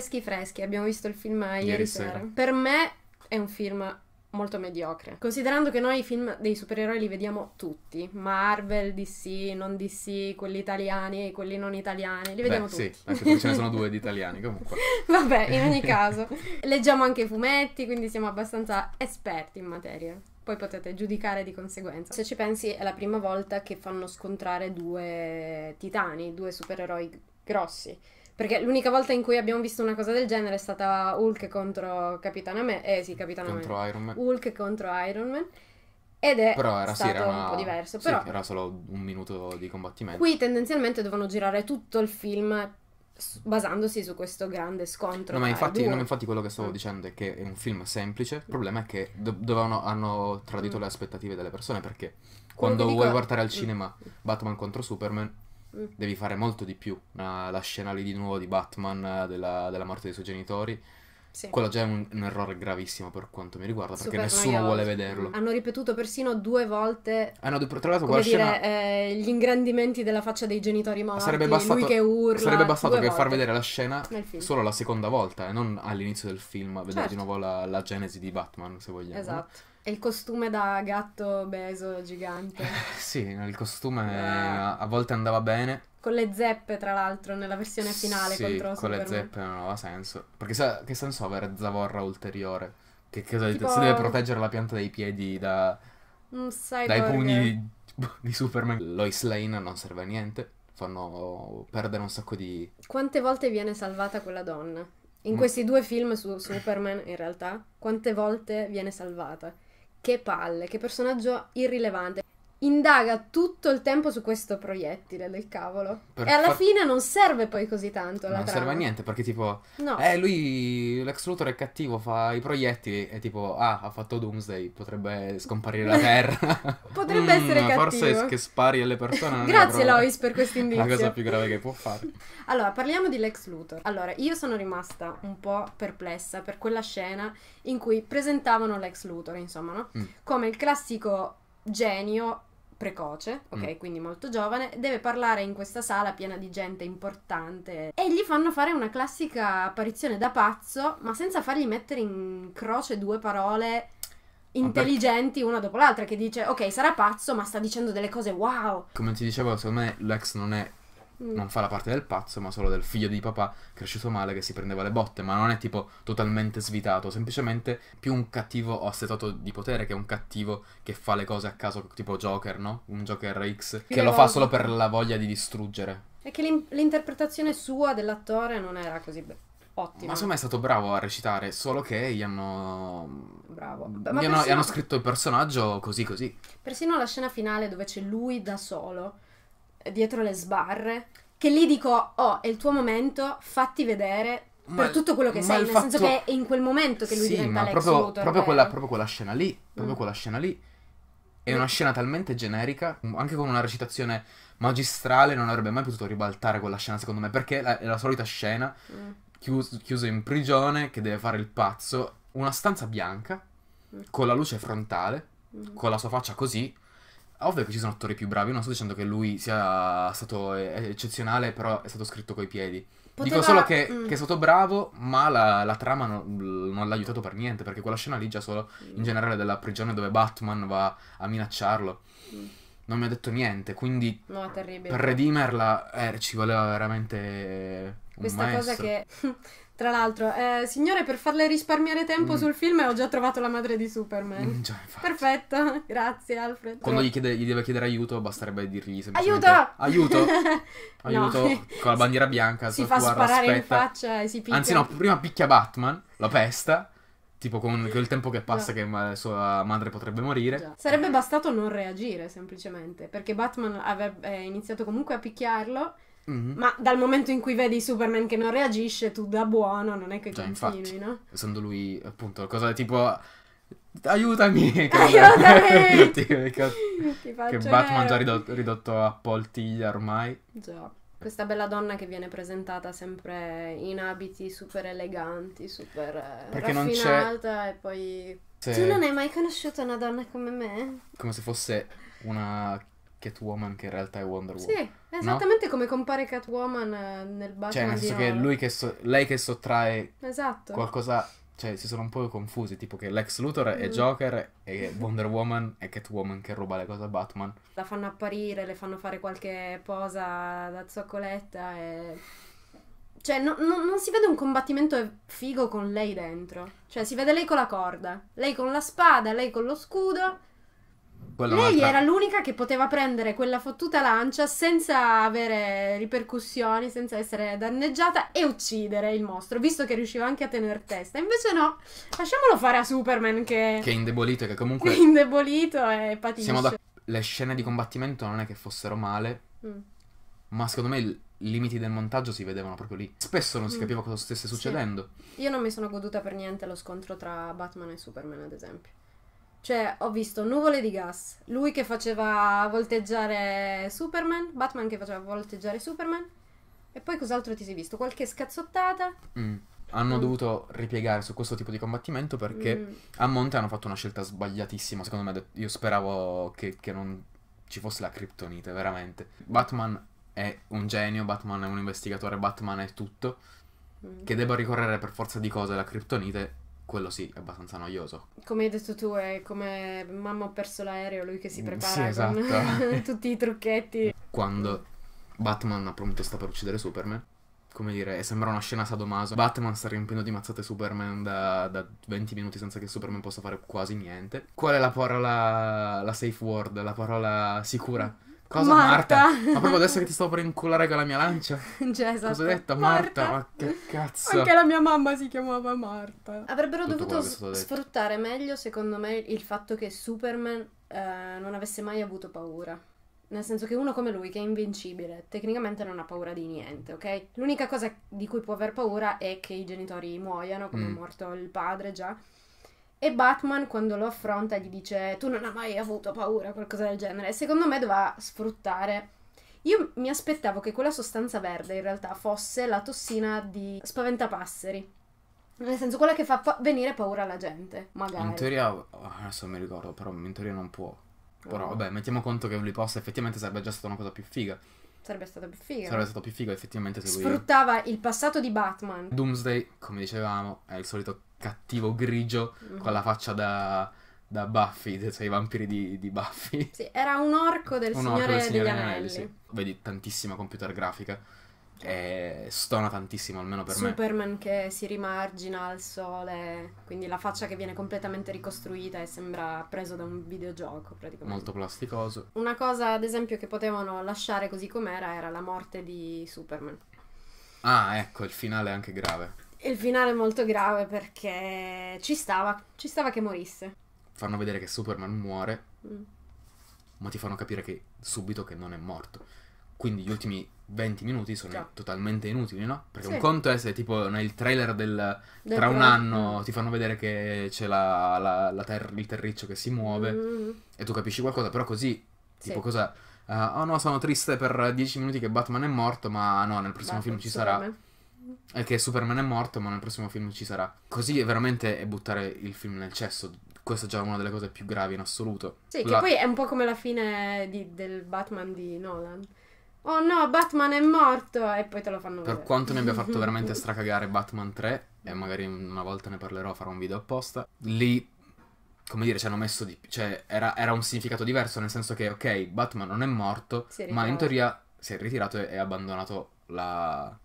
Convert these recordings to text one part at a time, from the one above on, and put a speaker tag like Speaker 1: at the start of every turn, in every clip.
Speaker 1: freschi freschi, abbiamo visto il film ieri, ieri sera. sera. Per me è un film molto mediocre. Considerando che noi i film dei supereroi li vediamo tutti, Marvel, DC, non DC, quelli italiani e quelli non italiani, li vediamo Beh, tutti. Sì, anche perché ce ne sono
Speaker 2: due di italiani comunque.
Speaker 1: Vabbè, in ogni caso, leggiamo anche i fumetti, quindi siamo abbastanza esperti in materia poi potete giudicare di conseguenza. Se ci pensi, è la prima volta che fanno scontrare due titani, due supereroi grossi. Perché l'unica volta in cui abbiamo visto una cosa del genere è stata Hulk contro Capitano Man. Eh sì, Capitana contro Man. Iron Man. Hulk contro Iron Man. Ed è però era, stato sì, era una... un po' diverso. Però sì, era
Speaker 2: solo un minuto di combattimento. Qui
Speaker 1: tendenzialmente devono girare tutto il film basandosi su questo grande scontro. No, ma infatti, no, infatti quello che stavo mm.
Speaker 2: dicendo è che è un film semplice. Il mm. problema è che do- dovevano, hanno tradito mm. le aspettative delle persone perché quando vuoi dico... guardare al mm. cinema mm. Batman contro Superman Mm. Devi fare molto di più. Uh, la scena lì di nuovo di Batman, eh, della, della, morte dei suoi genitori. Sì. Quello già è un, un, errore gravissimo per quanto mi riguarda, perché Super nessuno vuole vederlo.
Speaker 1: Hanno ripetuto persino due volte.
Speaker 2: Eh no, tra l'altro quella dire, scena...
Speaker 1: eh, gli ingrandimenti della faccia dei genitori morti, sarebbe bastato, lui che urla. Sarebbe bastato che far vedere
Speaker 2: la scena solo la seconda volta e non all'inizio del film, vedere certo. di nuovo la, la genesi di Batman, se vogliamo. Esatto.
Speaker 1: E il costume da gatto beso gigante. Eh,
Speaker 2: sì, il costume eh. a volte andava bene.
Speaker 1: Con le zeppe, tra l'altro, nella versione finale sì, contro con le zeppe
Speaker 2: non aveva senso. Perché sa, che senso avere zavorra ulteriore? Che cosa tipo... si deve proteggere la pianta dei piedi da,
Speaker 1: mm, dai pugni
Speaker 2: di, di Superman. Lois Lane non serve a niente. Fanno perdere un sacco di...
Speaker 1: Quante volte viene salvata quella donna? In mm. questi due film su Superman, in realtà, quante volte viene salvata? Che palle, che personaggio irrilevante indaga tutto il tempo su questo proiettile del cavolo. Per e alla far... fine non serve poi così tanto la Non trama. serve a niente perché tipo no. eh
Speaker 2: lui l'ex Luthor è cattivo, fa i proiettili e tipo ah, ha fatto Doomsday, potrebbe scomparire la Terra. potrebbe mm, essere cattivo. Forse che spari alle persone. Grazie Lois per questo indizio. la cosa più grave che può fare.
Speaker 1: allora, parliamo di Lex Luthor. Allora, io sono rimasta un po' perplessa per quella scena in cui presentavano Lex Luthor, insomma, no? Mm. Come il classico genio precoce, ok, mm. quindi molto giovane, deve parlare in questa sala piena di gente importante e gli fanno fare una classica apparizione da pazzo, ma senza fargli mettere in croce due parole intelligenti una dopo l'altra che dice ok sarà pazzo ma sta dicendo delle cose wow
Speaker 2: come ti dicevo secondo me Lex non è Mm. Non fa la parte del pazzo, ma solo del figlio di papà cresciuto male che si prendeva le botte, ma non è tipo totalmente svitato, semplicemente più un cattivo o assetato di potere che un cattivo che fa le cose a caso, tipo Joker, no? Un Joker X che, lo fa solo per la voglia di distruggere.
Speaker 1: E che l'in- l'interpretazione sua dell'attore non era così bella. Ottimo. Ma insomma
Speaker 2: è stato bravo a recitare, solo che gli hanno. Bravo. Gli hanno, gli hanno, scritto il personaggio così così.
Speaker 1: Persino la scena finale dove c'è lui da solo dietro le sbarre, che lì dico, oh, è il tuo momento, fatti vedere, ma, per tutto quello che sei, nel fatto... senso che è in quel momento che lui sì, diventa Lex proprio, Luthor. Proprio eh. quella,
Speaker 2: proprio quella scena lì, proprio mm. quella scena lì. È mm. una scena talmente generica, anche con una recitazione magistrale, non avrebbe mai potuto ribaltare quella scena, secondo me, perché è la solita scena, mm. chiuso, chiuso in prigione, che deve fare il pazzo, una stanza bianca, mm. con la luce frontale, mm. con la sua faccia così, Ovvio che ci sono attori più bravi, non sto dicendo che lui sia stato eccezionale, però è stato scritto coi piedi. Poteva... Dico solo che, mm. che, è stato bravo, ma la, la trama non, non l'ha aiutato per niente, perché quella scena lì già solo in mm. generale della prigione dove Batman va a minacciarlo. Mm. Non mi ha detto niente, quindi
Speaker 1: no, per redimerla
Speaker 2: eh, ci voleva veramente un Questa maestro. cosa che
Speaker 1: Tra l'altro, eh, signore, per farle risparmiare tempo mm. sul film ho già trovato la madre di Superman. Mm, già, Perfetto, grazie Alfred. Quando gli,
Speaker 2: chiede, gli, deve chiedere aiuto, basterebbe dirgli semplicemente... Aiuto! Aiuto!
Speaker 1: aiuto! No.
Speaker 2: Con la bandiera bianca. Si fa guarda, sparare aspetta. in faccia
Speaker 1: e si picchia. Anzi no,
Speaker 2: prima picchia Batman, la pesta. Tipo con il tempo che passa no. che ma sua madre potrebbe morire. Già.
Speaker 1: Sarebbe bastato non reagire semplicemente, perché Batman avrebbe iniziato comunque a picchiarlo Mm-hmm. Ma dal momento in cui vedi Superman che non reagisce, tu da buono non è che cioè, continui, infatti, no?
Speaker 2: Essendo lui, appunto, cosa tipo... Aiutami! Aiutami! che, che, che Batman già ridotto, ridotto a poltiglia ormai.
Speaker 1: Già questa bella donna che viene presentata sempre in abiti super eleganti, super eh, Perché raffinata e poi... Se... Tu non hai mai conosciuto una donna come me?
Speaker 2: Come se fosse una Catwoman che in realtà è Wonder Woman. Sì, esattamente
Speaker 1: no? come compare Catwoman eh, nel Batman. Cioè, nel senso che,
Speaker 2: lui che so- lei che sottrae esatto. qualcosa cioè si sono un po' confusi, tipo che Lex Luthor è mm. Joker e Wonder Woman è Catwoman che ruba le cose a Batman.
Speaker 1: La fanno apparire, le fanno fare qualche posa da zoccoletta e... Cioè no, no, non si vede un combattimento figo con lei dentro. Cioè si vede lei con la corda, lei con la spada, lei con lo scudo lei era l'unica che poteva prendere quella fottuta lancia senza avere ripercussioni, senza essere danneggiata e uccidere il mostro, visto che riusciva anche a tenere testa. Invece no, lasciamolo fare a Superman che... Che
Speaker 2: è indebolito e che comunque... È
Speaker 1: indebolito e patisce. Siamo da...
Speaker 2: Le scene di combattimento non è che fossero male, mm. ma secondo me il i limiti del montaggio si vedevano proprio lì. Spesso non si mm. capiva cosa stesse succedendo.
Speaker 1: Sì. Io non mi sono goduta per niente lo scontro tra Batman e Superman, ad esempio. Cioè, ho visto Nuvole di Gas, lui che faceva volteggiare Superman, Batman che faceva volteggiare Superman, e poi cos'altro ti sei visto? Qualche scazzottata? Mm.
Speaker 2: Hanno mm. dovuto ripiegare su questo tipo di combattimento perché mm. a Monte hanno fatto una scelta sbagliatissima. Secondo me, io speravo che, che non ci fosse la criptonite, veramente. Batman è un genio, Batman è un investigatore, Batman è tutto. Mm. Che debba ricorrere per forza di cose alla criptonite quello sì, è abbastanza noioso.
Speaker 1: Come hai detto tu, è come mamma ho perso l'aereo, lui che si mm, prepara sì, con esatto. tutti i trucchetti.
Speaker 2: Quando Batman appunto sta per uccidere Superman, come dire, sembra una scena sadomaso. Batman sta riempiendo di mazzate Superman da, da 20 minuti senza che Superman possa fare quasi niente. Qual è la parola, la safe word, la parola sicura? Mm-hmm Cosa Marta? Marta? Ma proprio adesso che ti stavo per inculare con la mia lancia?
Speaker 1: Cioè, esatto. Cosa ho detto? Marta.
Speaker 2: Marta, ma che cazzo? Anche la
Speaker 1: mia mamma si chiamava Marta. Avrebbero Tutto dovuto sfruttare meglio, secondo me, il fatto che Superman eh, non avesse mai avuto paura. Nel senso che uno come lui, che è invincibile, tecnicamente non ha paura di niente, ok? L'unica cosa di cui può aver paura è che i genitori muoiano, come mm. è morto il padre già. E Batman quando lo affronta gli dice tu non hai mai avuto paura, o qualcosa del genere. Secondo me doveva sfruttare. Io mi aspettavo che quella sostanza verde in realtà fosse la tossina di spaventapasseri. Nel senso quella che fa pa- venire paura alla gente, magari. In
Speaker 2: teoria, adesso mi ricordo, però in teoria non può. Però vabbè, mettiamo conto che lui possa effettivamente sarebbe già stata una cosa più figa.
Speaker 1: Sarebbe stato più figo. Sarebbe stato
Speaker 2: più figo, effettivamente. Seguire.
Speaker 1: Sfruttava il passato di Batman.
Speaker 2: Doomsday, come dicevamo, è il solito cattivo grigio mm-hmm. con la faccia da, da Buffy, cioè i vampiri di, di Buffy.
Speaker 1: Sì, era un orco del un Signore, orco del signore degli Anelli. Anelli sì.
Speaker 2: Vedi tantissima computer grafica eh, stona tantissimo, almeno per Superman me.
Speaker 1: Superman che si rimargina al sole, quindi la faccia che viene completamente ricostruita e sembra preso da un videogioco praticamente. Molto
Speaker 2: plasticoso.
Speaker 1: Una cosa, ad esempio, che potevano lasciare così com'era era la morte di Superman.
Speaker 2: Ah, ecco, il finale è anche grave.
Speaker 1: Il finale è molto grave perché ci stava, ci stava che morisse.
Speaker 2: Fanno vedere che Superman muore, mm. ma ti fanno capire che subito che non è morto. Quindi gli ultimi 20 minuti sono Già. totalmente inutili, no? Perché sì. un conto è se tipo nel trailer del, del tra un anno mm. ti fanno vedere che c'è la, la, la ter- il terriccio che si muove mm. e tu capisci qualcosa, però così, sì. tipo cosa... Uh, oh no, sono triste per 10 minuti che Batman è morto, ma no, nel prossimo Batman film ci sarà. E che Superman è morto, ma nel prossimo film ci sarà. Così è veramente è buttare il film nel cesso. Questa è già una delle cose più gravi in assoluto. Sì, la... che poi è un
Speaker 1: po' come la fine di, del Batman di Nolan oh no, Batman è morto e poi te lo fanno vedere. Per quanto ne abbia fatto veramente
Speaker 2: stracagare Batman 3 e magari una volta ne parlerò, farò un video apposta, lì come dire, ci hanno messo di cioè era, era un significato diverso nel senso che ok, Batman non è morto, è ma in teoria si è ritirato e, e ha abbandonato la,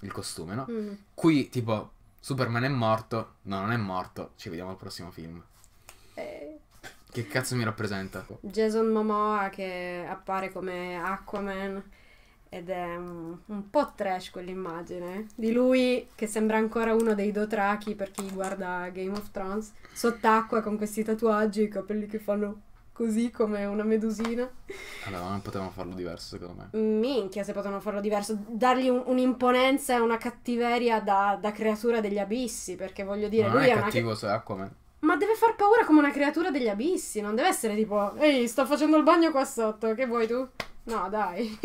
Speaker 2: il costume, no? Mm. Qui tipo Superman è morto, no, non è morto, ci vediamo al prossimo film. Eh. Che cazzo mi rappresenta?
Speaker 1: Jason Momoa che appare come Aquaman ed è un, un, po' trash quell'immagine di lui che sembra ancora uno dei Dotrachi per chi guarda Game of Thrones sott'acqua con questi tatuaggi e i capelli che fanno così come una medusina
Speaker 2: allora non potevano farlo diverso secondo
Speaker 1: me minchia se potevano farlo diverso dargli un, un'imponenza e una cattiveria da, da, creatura degli abissi perché voglio dire ma lui è, è cattivo
Speaker 2: una... se Aquaman
Speaker 1: ma deve far paura come una creatura degli abissi non deve essere tipo ehi sto facendo il bagno qua sotto che vuoi tu No, dai.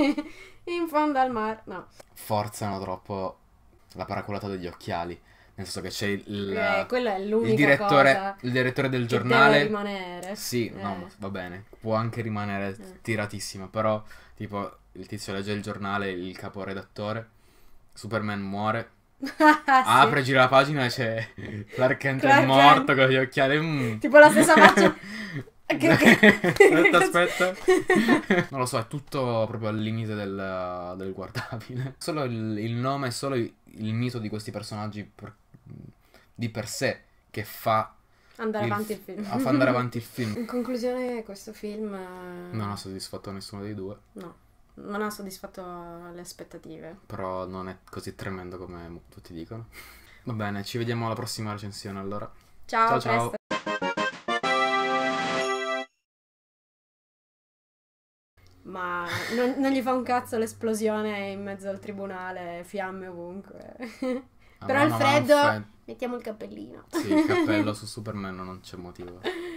Speaker 1: in fondo al mare, no.
Speaker 2: Forzano troppo la paraculata degli occhiali. Nel senso che c'è il, eh, quella è il, direttore, il direttore del giornale. Deve rimanere. Sì, eh. no, va bene. Può anche rimanere eh. tiratissima, però tipo il tizio legge il giornale, il caporedattore, Superman muore. ah, Apre, gira la pagina e c'è Clark Kent Clark è morto Kent. con gli occhiali. Mm. Tipo la stessa faccia. aspetta, aspetta. non lo so, è tutto proprio al limite del, del guardabile. Solo il, il nome, solo il, il, mito di questi personaggi per, di per sé che fa
Speaker 1: andare il, avanti il film. A ah, fa andare avanti il film. In conclusione, questo film eh, non ha
Speaker 2: soddisfatto nessuno dei due.
Speaker 1: No. Non ha soddisfatto le aspettative.
Speaker 2: Però non è così tremendo come tutti dicono. Va bene, ci vediamo alla prossima recensione allora. ciao. ciao.
Speaker 1: ma non, non, gli fa un cazzo l'esplosione in mezzo al tribunale, fiamme ovunque. Ah, Però al freddo mettiamo il cappellino. Sì, il cappello
Speaker 2: su Superman non c'è motivo.